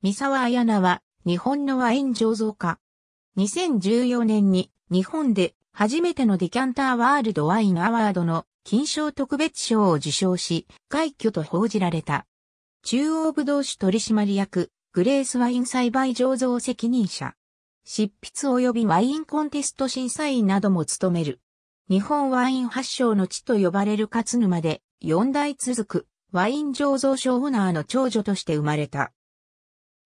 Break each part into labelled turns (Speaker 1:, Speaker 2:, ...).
Speaker 1: 三沢彩菜は日本のワイン醸造家。2014年に日本で初めてのディキャンターワールドワインアワードの金賞特別賞を受賞し、快挙と報じられた。中央ぶどう酒取締役、グレースワイン栽培醸造責任者。執筆及びワインコンテスト審査員なども務める。日本ワイン発祥の地と呼ばれる勝沼で4代続くワイン醸造所オーナーの長女として生まれた。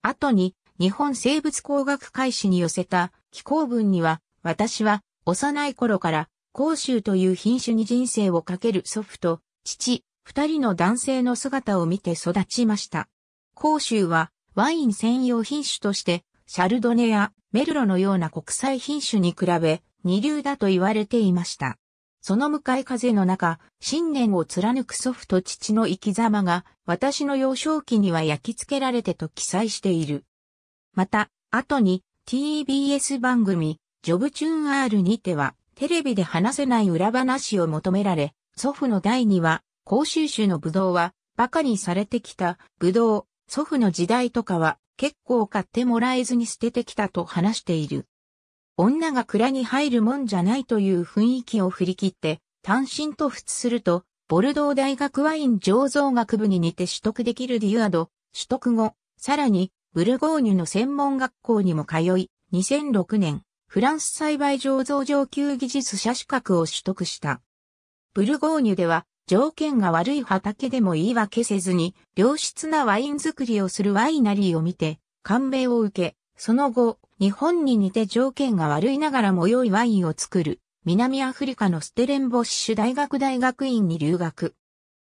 Speaker 1: 後に日本生物工学会誌に寄せた寄稿文には、私は幼い頃から甲州という品種に人生をかける祖父と父、二人の男性の姿を見て育ちました。甲州はワイン専用品種としてシャルドネやメルロのような国際品種に比べ二流だと言われていました。その向かい風の中、信念を貫く祖父と父の生き様が、私の幼少期には焼き付けられてと記載している。また、後に TBS 番組、ジョブチューン R にては、テレビで話せない裏話を求められ、祖父の代には、甲州集のブドウは、馬鹿にされてきた、ブドウ、祖父の時代とかは、結構買ってもらえずに捨ててきたと話している。女が蔵に入るもんじゃないという雰囲気を振り切って、単身と付すると、ボルドー大学ワイン醸造学部に似て取得できるデュアド、取得後、さらに、ブルゴーニュの専門学校にも通い、2006年、フランス栽培醸造上級技術者資格を取得した。ブルゴーニュでは、条件が悪い畑でも言い訳せずに、良質なワイン作りをするワイナリーを見て、感銘を受け、その後、日本に似て条件が悪いながらも良いワインを作る、南アフリカのステレンボッシュ大学大学院に留学。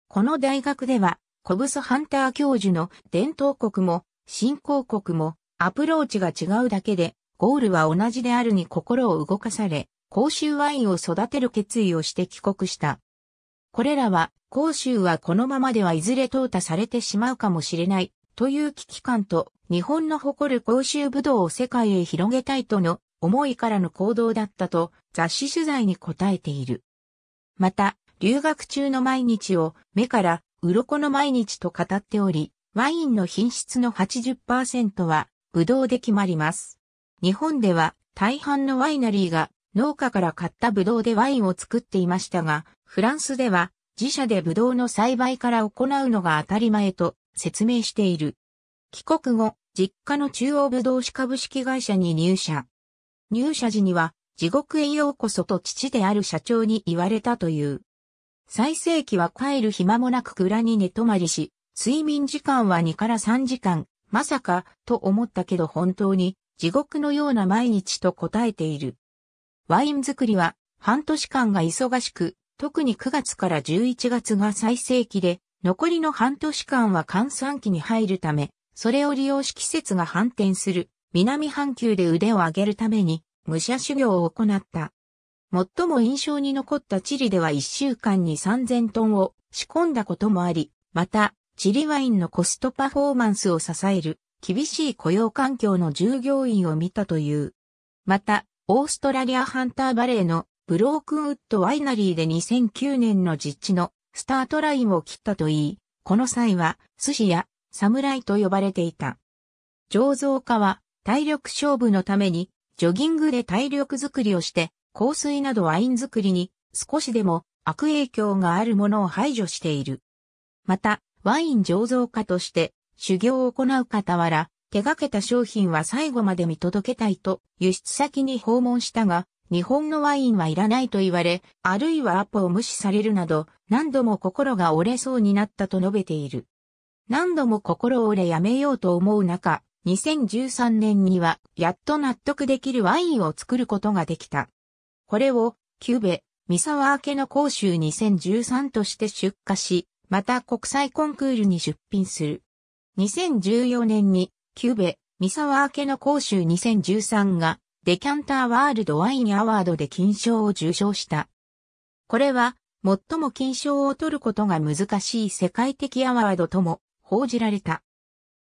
Speaker 1: この大学では、コブス・ハンター教授の伝統国も、新興国も、アプローチが違うだけで、ゴールは同じであるに心を動かされ、公衆ワインを育てる決意をして帰国した。これらは、公衆はこのままではいずれ淘汰されてしまうかもしれない、という危機感と、日本の誇る公衆武道を世界へ広げたいとの思いからの行動だったと雑誌取材に答えている。また、留学中の毎日を目から鱗の毎日と語っており、ワインの品質の80%はブドウで決まります。日本では大半のワイナリーが農家から買ったブドウでワインを作っていましたが、フランスでは自社でブドウの栽培から行うのが当たり前と説明している。帰国後、実家の中央武道士株式会社に入社。入社時には、地獄へようこそと父である社長に言われたという。最盛期は帰る暇もなく蔵に寝泊まりし、睡眠時間は2から3時間、まさか、と思ったけど本当に、地獄のような毎日と答えている。ワイン作りは、半年間が忙しく、特に9月から11月が最盛期で、残りの半年間は換算期に入るため、それを利用し季節が反転する南半球で腕を上げるために武者修行を行った。最も印象に残ったチリでは1週間に3000トンを仕込んだこともあり、また、チリワインのコストパフォーマンスを支える厳しい雇用環境の従業員を見たという。また、オーストラリアハンターバレーのブロークンウッドワイナリーで2009年の実地のスタートラインを切ったといい、この際は寿司や侍と呼ばれていた。醸造家は体力勝負のためにジョギングで体力づくりをして、香水などワイン作りに少しでも悪影響があるものを排除している。また、ワイン醸造家として修行を行う傍ら、手掛けた商品は最後まで見届けたいと輸出先に訪問したが、日本のワインはいらないと言われ、あるいはアポを無視されるなど、何度も心が折れそうになったと述べている。何度も心折れやめようと思う中、2013年には、やっと納得できるワインを作ることができた。これを、キューベ、三沢明けの甲州2013として出荷し、また国際コンクールに出品する。2014年に、キューベ、三沢明けの甲州2013が、デキャンターワールドワインアワードで金賞を受賞した。これは、最も金賞を取ることが難しい世界的アワードとも報じられた。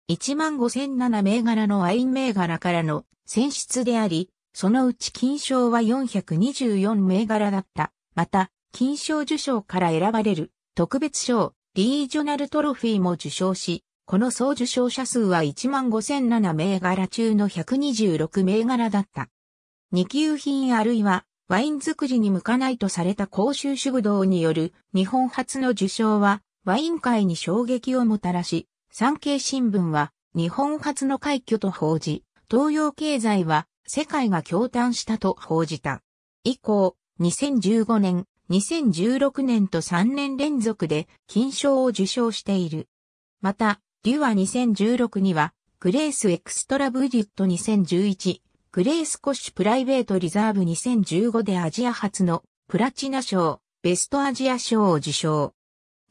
Speaker 1: 15,007銘柄のワイン銘柄からの選出であり、そのうち金賞は424銘柄だった。また、金賞受賞から選ばれる特別賞、リージョナルトロフィーも受賞し、この総受賞者数は15,007銘柄中の126銘柄だった。二級品あるいはワイン作りに向かないとされた公衆主導による日本初の受賞はワイン界に衝撃をもたらし、産経新聞は日本初の快挙と報じ、東洋経済は世界が驚嘆したと報じた。以降、2015年、2016年と3年連続で金賞を受賞している。また、デュア2016には、グレースエクストラブディット2011、グレースコッシュプライベートリザーブ2015でアジア初のプラチナ賞、ベストアジア賞を受賞。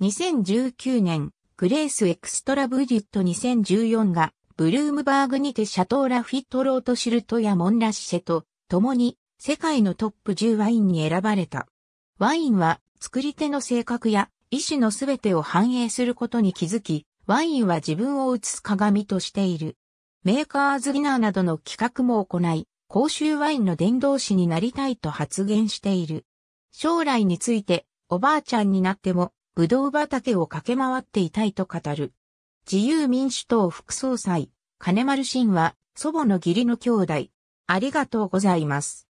Speaker 1: 2019年、グレースエクストラブディット2014が、ブルームバーグにてシャトーラフィットロートシルトやモンラッシェと、共に世界のトップ10ワインに選ばれた。ワインは作り手の性格や意思のすべてを反映することに気づき、ワインは自分を映す鏡としている。メーカーズディナーなどの企画も行い、公衆ワインの伝道師になりたいと発言している。将来について、おばあちゃんになっても、ぶどう畑を駆け回っていたいと語る。自由民主党副総裁、金丸信は、祖母の義理の兄弟。ありがとうございます。